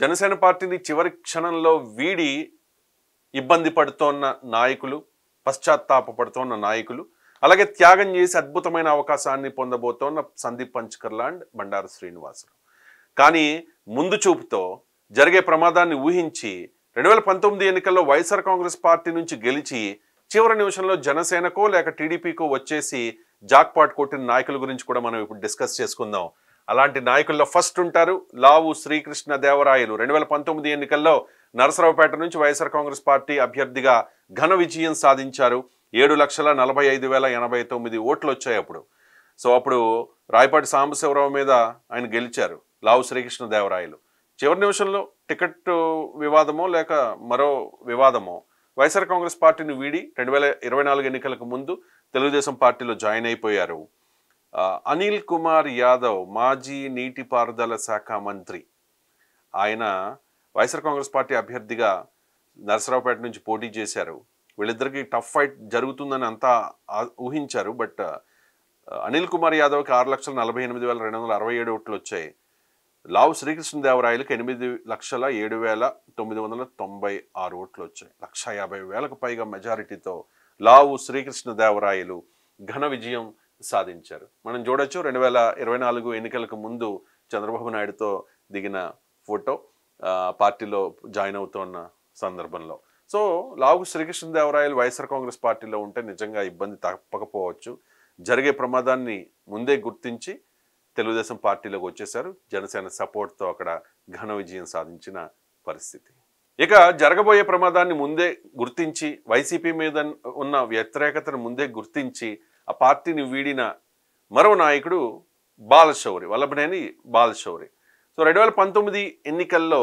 జనసేన పార్టీని చివరి క్షణంలో వీడి ఇబ్బంది పడుతోన్న నాయకులు పశ్చాత్తాపడుతోన్న నాయకులు అలాగే త్యాగం చేసి అద్భుతమైన అవకాశాన్ని పొందబోతోన్న సందీప్ పంచకర్ లాండ్ బండారు శ్రీనివాసులు కానీ ముందు చూపుతో జరిగే ప్రమాదాన్ని ఊహించి రెండు వేల పంతొమ్మిది ఎన్నికల్లో వైఎస్ఆర్ కాంగ్రెస్ పార్టీ నుంచి గెలిచి చివరి నిమిషంలో జనసేనకో లేక టీడీపీకో వచ్చేసి జాక్పాట్ కొట్టిన నాయకుల గురించి కూడా మనం ఇప్పుడు డిస్కస్ చేసుకుందాం అలాంటి నాయకుల్లో ఫస్ట్ ఉంటారు లావు శ్రీకృష్ణ దేవరాయలు రెండు వేల పంతొమ్మిది ఎన్నికల్లో నరసరావుపేట నుంచి వైఎస్ఆర్ కాంగ్రెస్ పార్టీ అభ్యర్థిగా ఘన విజయం సాధించారు ఏడు లక్షల నలభై ఐదు వేల ఎనభై తొమ్మిది ఓట్లు వచ్చాయి అప్పుడు సో అప్పుడు రాయపాటి సాంబశివరావు మీద ఆయన గెలిచారు లావు శ్రీకృష్ణ దేవరాయలు చివరి నిమిషంలో టికెట్ వివాదమో లేక మరో వివాదమో వైఎస్ఆర్ కాంగ్రెస్ పార్టీని వీడి రెండు వేల ఇరవై నాలుగు ఎన్నికలకు ముందు తెలుగుదేశం పార్టీలో జాయిన్ అయిపోయారు అనిల్ కుమార్ యాదవ్ మాజీ నీటిపారుదల శాఖ మంత్రి ఆయన వైఎస్ఆర్ కాంగ్రెస్ పార్టీ అభ్యర్థిగా నరసరావుపేట నుంచి పోటీ చేశారు వీళ్ళిద్దరికీ టఫ్ ఫైట్ జరుగుతుందని అంతా ఊహించారు బట్ అనిల్ కుమార్ యాదవ్కి ఆరు లక్షల నలభై ఎనిమిది వేల రెండు వందల అరవై ఏడు ఓట్లు వచ్చాయి లావు శ్రీకృష్ణదేవరాయలకు ఎనిమిది లక్షల ఏడు వేల తొమ్మిది వందల తొంభై ఆరు ఓట్లు వచ్చాయి లక్ష యాభై వేలకు పైగా మెజారిటీతో లావు శ్రీకృష్ణదేవరాయలు ఘన విజయం సాధించారు మనం చూడొచ్చు రెండు వేల ఇరవై నాలుగు ఎన్నికలకు ముందు చంద్రబాబు నాయుడుతో దిగిన ఫోటో పార్టీలో జాయిన్ అవుతున్న సందర్భంలో సో లావు శ్రీకృష్ణదేవరాయలు వైఎస్ఆర్ కాంగ్రెస్ పార్టీలో ఉంటే నిజంగా ఇబ్బంది తప్పకపోవచ్చు జరిగే ప్రమాదాన్ని ముందే గుర్తించి తెలుగుదేశం పార్టీలోకి వచ్చేశారు జనసేన సపోర్ట్తో అక్కడ ఘన విజయం సాధించిన పరిస్థితి ఇక జరగబోయే ప్రమాదాన్ని ముందే గుర్తించి వైసీపీ మీద ఉన్న వ్యతిరేకతను ముందే గుర్తించి ఆ పార్టీని వీడిన మరో నాయకుడు బాలశౌరి వల్లభనేని బాలశౌరి సో రెండు వేల పంతొమ్మిది ఎన్నికల్లో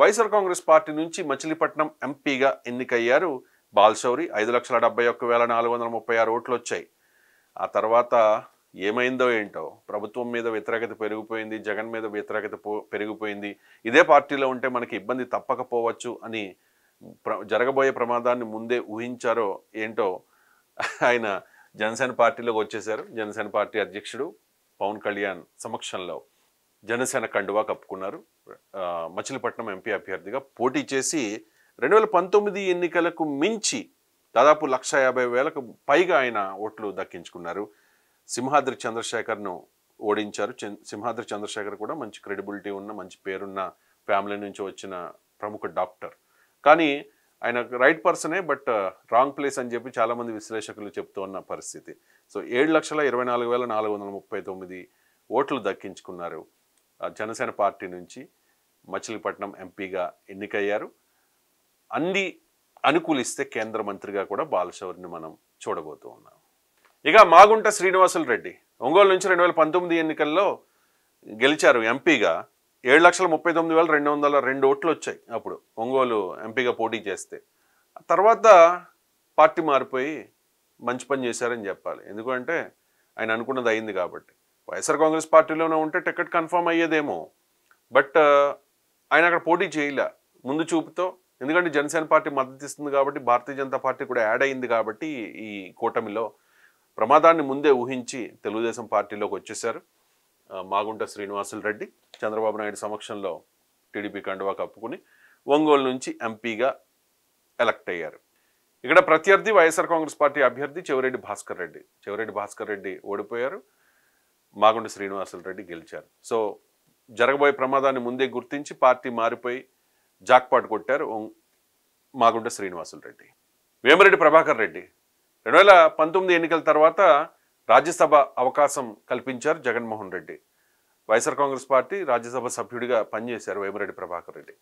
వైఎస్ఆర్ కాంగ్రెస్ పార్టీ నుంచి మచిలీపట్నం ఎంపీగా ఎన్నికయ్యారు బాలశౌరి ఐదు లక్షల డెబ్బై ఒక్క వేల నాలుగు వందల ముప్పై ఆరు ఓట్లు వచ్చాయి ఆ తర్వాత ఏమైందో ఏంటో ప్రభుత్వం మీద వ్యతిరేకత పెరిగిపోయింది జగన్ మీద వ్యతిరేకత పెరిగిపోయింది ఇదే పార్టీలో ఉంటే మనకి ఇబ్బంది తప్పకపోవచ్చు అని జరగబోయే ప్రమాదాన్ని ముందే ఊహించారో ఏంటో ఆయన జనసేన పార్టీలోకి వచ్చేశారు జనసేన పార్టీ అధ్యక్షుడు పవన్ కళ్యాణ్ సమక్షంలో జనసేన కండువా కప్పుకున్నారు మచిలీపట్నం ఎంపీ అభ్యర్థిగా పోటీ చేసి రెండు వేల పంతొమ్మిది ఎన్నికలకు మించి దాదాపు లక్ష యాభై వేలకు పైగా ఆయన ఓట్లు దక్కించుకున్నారు సింహాద్రి చంద్రశేఖర్ను ఓడించారు సింహాద్రి చంద్రశేఖర్ కూడా మంచి క్రెడిబిలిటీ ఉన్న మంచి పేరున్న ఫ్యామిలీ నుంచి వచ్చిన ప్రముఖ డాక్టర్ కానీ ఆయన రైట్ పర్సనే బట్ రాంగ్ ప్లేస్ అని చెప్పి చాలామంది విశ్లేషకులు చెప్తూ ఉన్న పరిస్థితి సో ఏడు లక్షల ఇరవై నాలుగు వేల నాలుగు వందల ముప్పై తొమ్మిది ఓట్లు దక్కించుకున్నారు జనసేన పార్టీ నుంచి మచిలీపట్నం ఎంపీగా ఎన్నికయ్యారు అన్ని అనుకూలిస్తే కేంద్ర మంత్రిగా కూడా బాలశౌరిని మనం చూడబోతూ ఉన్నాం ఇక మాగుంట శ్రీనివాసులు రెడ్డి ఒంగోలు నుంచి రెండు వేల పంతొమ్మిది ఎన్నికల్లో గెలిచారు ఎంపీగా ఏడు లక్షల ముప్పై తొమ్మిది వేల రెండు వందల రెండు ఓట్లు వచ్చాయి అప్పుడు ఒంగోలు ఎంపీగా పోటీ చేస్తే తర్వాత పార్టీ మారిపోయి మంచి పని చేశారని చెప్పాలి ఎందుకంటే ఆయన అనుకున్నది అయింది కాబట్టి వైఎస్ఆర్ కాంగ్రెస్ పార్టీలోనే ఉంటే టికెట్ కన్ఫర్మ్ అయ్యేదేమో బట్ ఆయన అక్కడ పోటీ చేయలే ముందు చూపుతో ఎందుకంటే జనసేన పార్టీ మద్దతు ఇస్తుంది కాబట్టి భారతీయ జనతా పార్టీ కూడా యాడ్ అయింది కాబట్టి ఈ కూటమిలో ప్రమాదాన్ని ముందే ఊహించి తెలుగుదేశం పార్టీలోకి వచ్చేసారు మాగుంట శ్రీనివాసులు రెడ్డి చంద్రబాబు నాయుడు సమక్షంలో టీడీపీ కండువా కప్పుకుని ఒంగోలు నుంచి ఎంపీగా ఎలక్ట్ అయ్యారు ఇక్కడ ప్రత్యర్థి వైఎస్ఆర్ కాంగ్రెస్ పార్టీ అభ్యర్థి చెవిరెడ్డి భాస్కర్ రెడ్డి చెవిరెడ్డి భాస్కర్ రెడ్డి ఓడిపోయారు మాగుంట శ్రీనివాసులు రెడ్డి గెలిచారు సో జరగబోయే ప్రమాదాన్ని ముందే గుర్తించి పార్టీ మారిపోయి జాక్పాట్ కొట్టారు మాగుంట శ్రీనివాసులు రెడ్డి వేమరెడ్డి ప్రభాకర్ రెడ్డి రెండు వేల పంతొమ్మిది ఎన్నికల తర్వాత రాజ్యసభ అవకాశం కల్పించారు జగన్మోహన్ రెడ్డి వైఎస్ఆర్ కాంగ్రెస్ పార్టీ రాజ్యసభ సభ్యుడిగా పనిచేశారు వేమిరెడ్డి ప్రభాకర్ రెడ్డి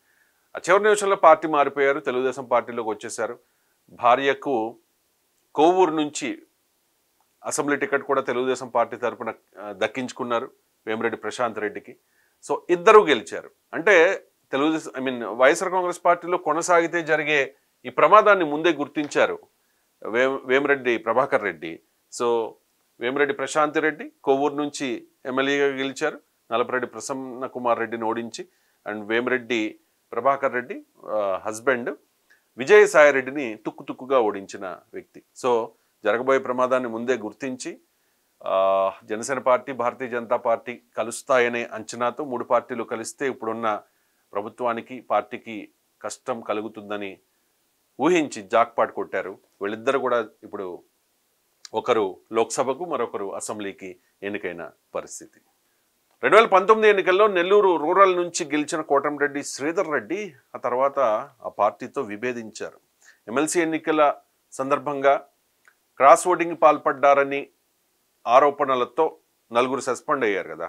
ఆ చివరి నిమిషంలో పార్టీ మారిపోయారు తెలుగుదేశం పార్టీలోకి వచ్చేశారు భార్యకు కోవూరు నుంచి అసెంబ్లీ టికెట్ కూడా తెలుగుదేశం పార్టీ తరఫున దక్కించుకున్నారు వేమిరెడ్డి ప్రశాంత్ రెడ్డికి సో ఇద్దరూ గెలిచారు అంటే తెలుగుదేశం ఐ మీన్ వైఎస్ఆర్ కాంగ్రెస్ పార్టీలో కొనసాగితే జరిగే ఈ ప్రమాదాన్ని ముందే గుర్తించారు వేమిరెడ్డి ప్రభాకర్ రెడ్డి సో వేమిరెడ్డి ప్రశాంత్ రెడ్డి కొవ్వూరు నుంచి ఎమ్మెల్యేగా గెలిచారు నలపరెడ్డి ప్రసన్న కుమార్ రెడ్డిని ఓడించి అండ్ వేమిరెడ్డి ప్రభాకర్ రెడ్డి హస్బెండ్ విజయసాయి రెడ్డిని తుక్కు తుక్కుగా ఓడించిన వ్యక్తి సో జరగబోయే ప్రమాదాన్ని ముందే గుర్తించి జనసేన పార్టీ భారతీయ జనతా పార్టీ కలుస్తాయనే అంచనాతో మూడు పార్టీలు కలిస్తే ఇప్పుడున్న ప్రభుత్వానికి పార్టీకి కష్టం కలుగుతుందని ఊహించి జాక్పాట్ కొట్టారు వీళ్ళిద్దరు కూడా ఇప్పుడు ఒకరు లోక్సభకు మరొకరు అసెంబ్లీకి ఎన్నికైన పరిస్థితి రెండు వేల పంతొమ్మిది ఎన్నికల్లో నెల్లూరు రూరల్ నుంచి గెలిచిన కోటంరెడ్డి శ్రీధర్ రెడ్డి ఆ తర్వాత ఆ పార్టీతో విభేదించారు ఎమ్మెల్సీ ఎన్నికల సందర్భంగా క్రాస్ ఓటింగ్ పాల్పడ్డారని ఆరోపణలతో నలుగురు సస్పెండ్ అయ్యారు కదా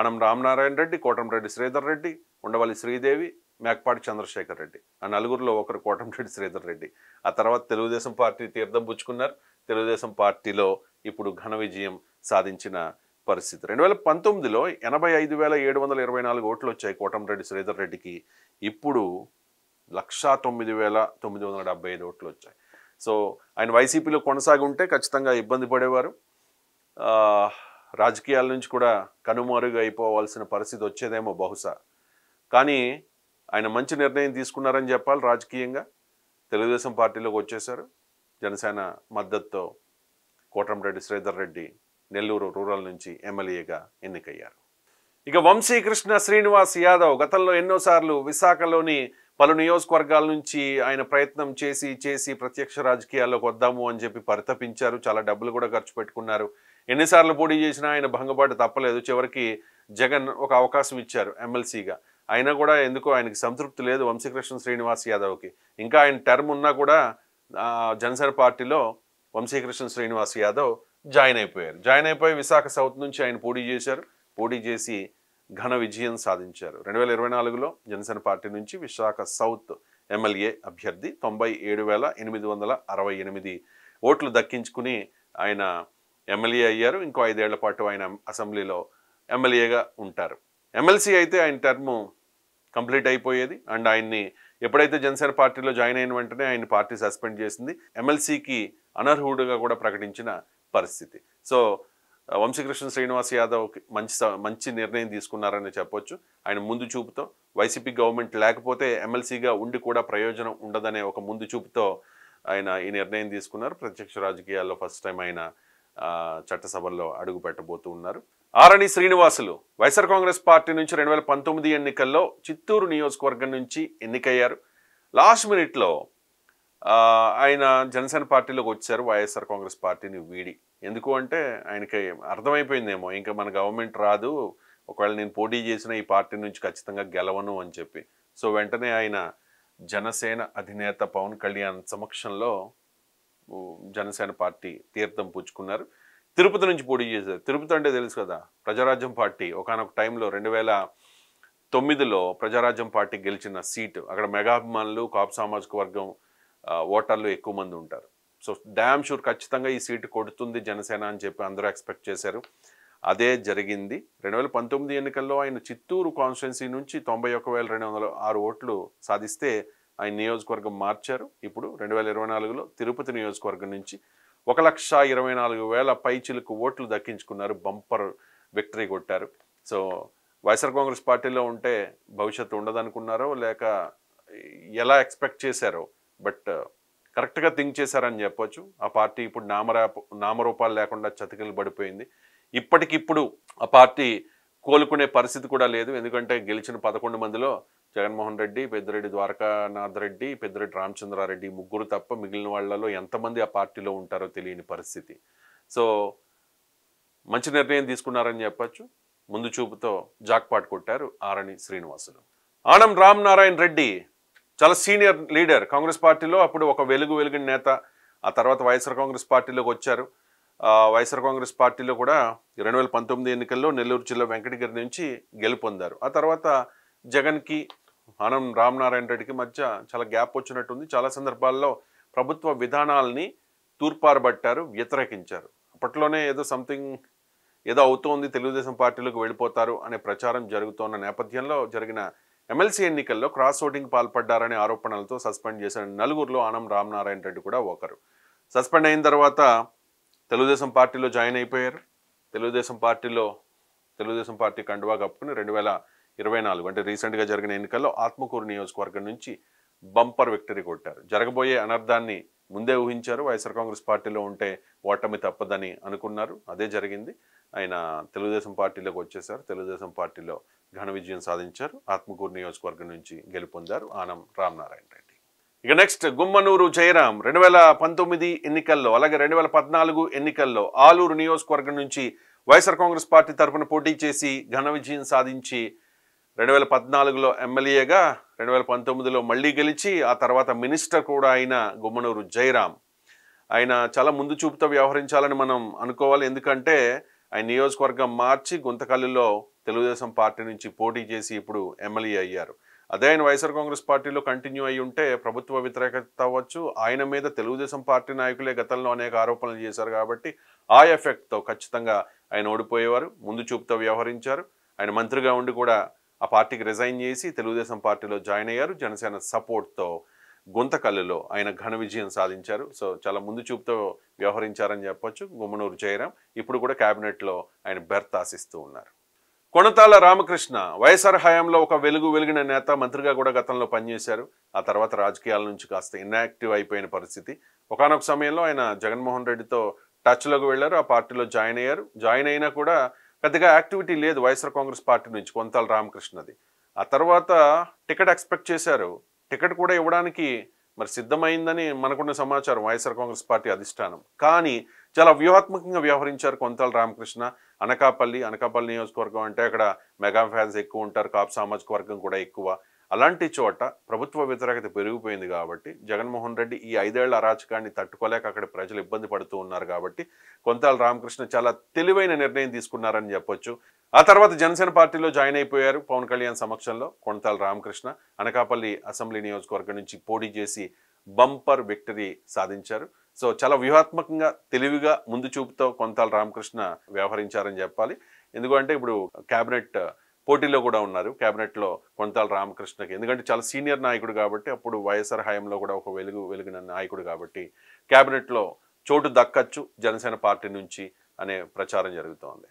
ఆనం రామనారాయణ రెడ్డి కోటంరెడ్డి శ్రీధర్ రెడ్డి ఉండవల్లి శ్రీదేవి మేకపాటి చంద్రశేఖర్ రెడ్డి ఆ నలుగురిలో ఒకరు కోటంరెడ్డి శ్రీధర్ రెడ్డి ఆ తర్వాత తెలుగుదేశం పార్టీ తీర్థం పుచ్చుకున్నారు తెలుగుదేశం పార్టీలో ఇప్పుడు ఘన విజయం సాధించిన పరిస్థితి రెండు వేల పంతొమ్మిదిలో ఎనభై ఐదు వేల ఏడు వందల ఇరవై నాలుగు ఓట్లు వచ్చాయి కోటంరెడ్డి శ్రీధర్ రెడ్డికి ఇప్పుడు లక్షా తొమ్మిది వేల తొమ్మిది వందల డెబ్బై ఐదు ఓట్లు వచ్చాయి సో ఆయన వైసీపీలో కొనసాగి ఉంటే ఖచ్చితంగా ఇబ్బంది పడేవారు రాజకీయాల నుంచి కూడా కనుమారుగా అయిపోవాల్సిన పరిస్థితి వచ్చేదేమో బహుశా కానీ ఆయన మంచి నిర్ణయం తీసుకున్నారని చెప్పాలి రాజకీయంగా తెలుగుదేశం పార్టీలోకి వచ్చేశారు జనసేన మద్దతుతో కోటంరెడ్డి శ్రీధర్ రెడ్డి నెల్లూరు రూరల్ నుంచి ఎమ్మెల్యేగా ఎన్నికయ్యారు ఇక వంశీకృష్ణ శ్రీనివాస్ యాదవ్ గతంలో ఎన్నోసార్లు విశాఖలోని పలు నియోజకవర్గాల నుంచి ఆయన ప్రయత్నం చేసి చేసి ప్రత్యక్ష రాజకీయాల్లోకి వద్దాము అని చెప్పి పరితపించారు చాలా డబ్బులు కూడా ఖర్చు పెట్టుకున్నారు ఎన్నిసార్లు పోటీ చేసినా ఆయన భంగపాటు తప్పలేదు చివరికి జగన్ ఒక అవకాశం ఇచ్చారు ఎమ్మెల్సీగా అయినా కూడా ఎందుకో ఆయనకి సంతృప్తి లేదు వంశీకృష్ణ శ్రీనివాస్ యాదవ్కి ఇంకా ఆయన టర్మ్ ఉన్నా కూడా జనసేన పార్టీలో వంశీకృష్ణ శ్రీనివాస్ యాదవ్ జాయిన్ అయిపోయారు జాయిన్ అయిపోయి విశాఖ సౌత్ నుంచి ఆయన పోటీ చేశారు పోటీ చేసి ఘన విజయం సాధించారు రెండు వేల ఇరవై నాలుగులో జనసేన పార్టీ నుంచి విశాఖ సౌత్ ఎమ్మెల్యే అభ్యర్థి తొంభై ఏడు వేల ఎనిమిది వందల అరవై ఎనిమిది ఓట్లు దక్కించుకుని ఆయన ఎమ్మెల్యే అయ్యారు ఇంకో ఐదేళ్ల పాటు ఆయన అసెంబ్లీలో ఎమ్మెల్యేగా ఉంటారు ఎమ్మెల్సీ అయితే ఆయన టర్మ్ కంప్లీట్ అయిపోయేది అండ్ ఆయన్ని ఎప్పుడైతే జనసేన పార్టీలో జాయిన్ అయిన వెంటనే ఆయన పార్టీ సస్పెండ్ చేసింది ఎమ్మెల్సీకి అనర్హుడుగా కూడా ప్రకటించిన పరిస్థితి సో వంశీకృష్ణ శ్రీనివాస్ యాదవ్ మంచి మంచి నిర్ణయం తీసుకున్నారని చెప్పొచ్చు ఆయన ముందు చూపుతో వైసీపీ గవర్నమెంట్ లేకపోతే ఎమ్మెల్సీగా ఉండి కూడా ప్రయోజనం ఉండదనే ఒక ముందు చూపుతో ఆయన ఈ నిర్ణయం తీసుకున్నారు ప్రత్యక్ష రాజకీయాల్లో ఫస్ట్ టైం ఆయన చట్టసభల్లో అడుగు పెట్టబోతున్నారు ఉన్నారు ఆరణి శ్రీనివాసులు వైఎస్ఆర్ కాంగ్రెస్ పార్టీ నుంచి రెండు వేల పంతొమ్మిది ఎన్నికల్లో చిత్తూరు నియోజకవర్గం నుంచి ఎన్నికయ్యారు లాస్ట్ మినిట్లో ఆయన జనసేన పార్టీలోకి వచ్చారు వైఎస్ఆర్ కాంగ్రెస్ పార్టీని వీడి ఎందుకు అంటే ఆయనకి అర్థమైపోయిందేమో ఇంకా మన గవర్నమెంట్ రాదు ఒకవేళ నేను పోటీ చేసిన ఈ పార్టీ నుంచి ఖచ్చితంగా గెలవను అని చెప్పి సో వెంటనే ఆయన జనసేన అధినేత పవన్ కళ్యాణ్ సమక్షంలో జనసేన పార్టీ తీర్థం పుచ్చుకున్నారు తిరుపతి నుంచి పోటీ చేశారు తిరుపతి అంటే తెలుసు కదా ప్రజారాజ్యం పార్టీ ఒకనొక టైంలో రెండు వేల తొమ్మిదిలో ప్రజారాజ్యం పార్టీ గెలిచిన సీటు అక్కడ మెగాభిమానులు కాప్ సామాజిక వర్గం ఓటర్లు ఎక్కువ మంది ఉంటారు సో డ్యామ్ షూర్ ఖచ్చితంగా ఈ సీటు కొడుతుంది జనసేన అని చెప్పి అందరూ ఎక్స్పెక్ట్ చేశారు అదే జరిగింది రెండు వేల పంతొమ్మిది ఎన్నికల్లో ఆయన చిత్తూరు కాన్స్టిట్యున్సీ నుంచి తొంభై ఒక్క వేల రెండు వందల ఆరు ఓట్లు సాధిస్తే ఆయన నియోజకవర్గం మార్చారు ఇప్పుడు రెండు వేల ఇరవై నాలుగులో తిరుపతి నియోజకవర్గం నుంచి ఒక లక్ష ఇరవై నాలుగు వేల పైచిలకు ఓట్లు దక్కించుకున్నారు బంపర్ విక్టరీ కొట్టారు సో వైఎస్ఆర్ కాంగ్రెస్ పార్టీలో ఉంటే భవిష్యత్తు ఉండదనుకున్నారో లేక ఎలా ఎక్స్పెక్ట్ చేశారో బట్ కరెక్ట్గా థింక్ చేశారని చెప్పొచ్చు ఆ పార్టీ ఇప్పుడు నామరా నామరూపాలు లేకుండా చతికిలు పడిపోయింది ఇప్పటికిప్పుడు ఆ పార్టీ కోలుకునే పరిస్థితి కూడా లేదు ఎందుకంటే గెలిచిన పదకొండు మందిలో జగన్మోహన్ రెడ్డి పెద్దిరెడ్డి ద్వారకానాథ్ రెడ్డి పెద్దిరెడ్డి రామచంద్రారెడ్డి ముగ్గురు తప్ప మిగిలిన వాళ్ళలో ఎంతమంది ఆ పార్టీలో ఉంటారో తెలియని పరిస్థితి సో మంచి నిర్ణయం తీసుకున్నారని చెప్పచ్చు ముందు చూపుతో జాక్పాట్ కొట్టారు ఆరణి శ్రీనివాసులు ఆనం రామ్ నారాయణ రెడ్డి చాలా సీనియర్ లీడర్ కాంగ్రెస్ పార్టీలో అప్పుడు ఒక వెలుగు వెలుగిన నేత ఆ తర్వాత వైఎస్ఆర్ కాంగ్రెస్ పార్టీలోకి వచ్చారు వైఎస్ఆర్ కాంగ్రెస్ పార్టీలో కూడా రెండు వేల పంతొమ్మిది ఎన్నికల్లో నెల్లూరు జిల్లా వెంకటగిరి నుంచి గెలుపొందారు ఆ తర్వాత జగన్కి ఆనం రామ్నారాయణ రెడ్డికి మధ్య చాలా గ్యాప్ వచ్చినట్టుంది చాలా సందర్భాల్లో ప్రభుత్వ విధానాల్ని తూర్పారబట్టారు వ్యతిరేకించారు అప్పట్లోనే ఏదో సంథింగ్ ఏదో అవుతోంది తెలుగుదేశం పార్టీలోకి వెళ్ళిపోతారు అనే ప్రచారం జరుగుతోన్న నేపథ్యంలో జరిగిన ఎమ్మెల్సీ ఎన్నికల్లో క్రాస్ ఓటింగ్ పాల్పడ్డారనే ఆరోపణలతో సస్పెండ్ చేసిన నలుగురిలో ఆనం రామనారాయణ రెడ్డి కూడా ఒకరు సస్పెండ్ అయిన తర్వాత తెలుగుదేశం పార్టీలో జాయిన్ అయిపోయారు తెలుగుదేశం పార్టీలో తెలుగుదేశం పార్టీ కండువా కప్పుకుని రెండు వేల ఇరవై నాలుగు అంటే రీసెంట్గా జరిగిన ఎన్నికల్లో ఆత్మకూరు నియోజకవర్గం నుంచి బంపర్ విక్టరీ కొట్టారు జరగబోయే అనర్థాన్ని ముందే ఊహించారు వైఎస్ఆర్ కాంగ్రెస్ పార్టీలో ఉంటే ఓటమి తప్పదని అనుకున్నారు అదే జరిగింది ఆయన తెలుగుదేశం పార్టీలోకి వచ్చేసారు తెలుగుదేశం పార్టీలో ఘన విజయం సాధించారు ఆత్మకూరు నియోజకవర్గం నుంచి గెలుపొందారు ఆనం రామనారాయణ రెడ్డి ఇక నెక్స్ట్ గుమ్మనూరు జయరాం రెండు వేల పంతొమ్మిది ఎన్నికల్లో అలాగే రెండు వేల పద్నాలుగు ఎన్నికల్లో ఆలూరు నియోజకవర్గం నుంచి వైఎస్ఆర్ కాంగ్రెస్ పార్టీ తరఫున పోటీ చేసి ఘన విజయం సాధించి రెండు వేల పద్నాలుగులో ఎమ్మెల్యేగా రెండు వేల పంతొమ్మిదిలో మళ్ళీ గెలిచి ఆ తర్వాత మినిస్టర్ కూడా అయిన గుమ్మనూరు జయరాం ఆయన చాలా ముందు చూపుతో వ్యవహరించాలని మనం అనుకోవాలి ఎందుకంటే ఆయన నియోజకవర్గం మార్చి గుంతకల్లులో తెలుగుదేశం పార్టీ నుంచి పోటీ చేసి ఇప్పుడు ఎమ్మెల్యే అయ్యారు అదే ఆయన వైఎస్ఆర్ కాంగ్రెస్ పార్టీలో కంటిన్యూ అయి ఉంటే ప్రభుత్వ వ్యతిరేకత అవ్వచ్చు ఆయన మీద తెలుగుదేశం పార్టీ నాయకులే గతంలో అనేక ఆరోపణలు చేశారు కాబట్టి ఆ ఎఫెక్ట్తో ఖచ్చితంగా ఆయన ఓడిపోయేవారు ముందు చూపుతో వ్యవహరించారు ఆయన మంత్రిగా ఉండి కూడా ఆ పార్టీకి రిజైన్ చేసి తెలుగుదేశం పార్టీలో జాయిన్ అయ్యారు జనసేన సపోర్ట్తో గుంతకల్లులో ఆయన ఘన విజయం సాధించారు సో చాలా ముందు చూపుతో వ్యవహరించారని చెప్పొచ్చు గుమ్మనూరు జయరాం ఇప్పుడు కూడా క్యాబినెట్లో ఆయన బెర్త్ ఆశిస్తూ ఉన్నారు కొనతాల రామకృష్ణ వైఎస్ఆర్ హయాంలో ఒక వెలుగు వెలిగిన నేత మంత్రిగా కూడా గతంలో పనిచేశారు ఆ తర్వాత రాజకీయాల నుంచి కాస్త ఇన్యాక్టివ్ అయిపోయిన పరిస్థితి ఒకనొక సమయంలో ఆయన జగన్మోహన్ రెడ్డితో టచ్లోకి వెళ్ళారు ఆ పార్టీలో జాయిన్ అయ్యారు జాయిన్ అయినా కూడా పెద్దగా యాక్టివిటీ లేదు వైఎస్ఆర్ కాంగ్రెస్ పార్టీ నుంచి కొంతాల రామకృష్ణది ఆ తర్వాత టికెట్ ఎక్స్పెక్ట్ చేశారు టికెట్ కూడా ఇవ్వడానికి మరి సిద్ధమైందని మనకున్న సమాచారం వైఎస్ఆర్ కాంగ్రెస్ పార్టీ అధిష్టానం కానీ చాలా వ్యూహాత్మకంగా వ్యవహరించారు కొంతాల రామకృష్ణ అనకాపల్లి అనకాపల్లి నియోజకవర్గం అంటే అక్కడ మెగా ఫ్యాన్స్ ఎక్కువ ఉంటారు కాపు సామాజిక వర్గం కూడా ఎక్కువ అలాంటి చోట ప్రభుత్వ వ్యతిరేకత పెరిగిపోయింది కాబట్టి జగన్మోహన్ రెడ్డి ఈ ఐదేళ్ల అరాచకాన్ని తట్టుకోలేక అక్కడ ప్రజలు ఇబ్బంది పడుతూ ఉన్నారు కాబట్టి కొంతాల రామకృష్ణ చాలా తెలివైన నిర్ణయం తీసుకున్నారని చెప్పొచ్చు ఆ తర్వాత జనసేన పార్టీలో జాయిన్ అయిపోయారు పవన్ కళ్యాణ్ సమక్షంలో కొంతాల రామకృష్ణ అనకాపల్లి అసెంబ్లీ నియోజకవర్గం నుంచి పోటీ చేసి బంపర్ విక్టరీ సాధించారు సో చాలా వ్యూహాత్మకంగా తెలివిగా ముందు చూపుతో కొంతాల రామకృష్ణ వ్యవహరించారని చెప్పాలి ఎందుకంటే ఇప్పుడు క్యాబినెట్ పోటీలో కూడా ఉన్నారు క్యాబినెట్లో కొంతాల రామకృష్ణకి ఎందుకంటే చాలా సీనియర్ నాయకుడు కాబట్టి అప్పుడు వైఎస్ఆర్ హయాంలో కూడా ఒక వెలుగు వెలిగిన నాయకుడు కాబట్టి క్యాబినెట్లో చోటు దక్కచ్చు జనసేన పార్టీ నుంచి అనే ప్రచారం జరుగుతోంది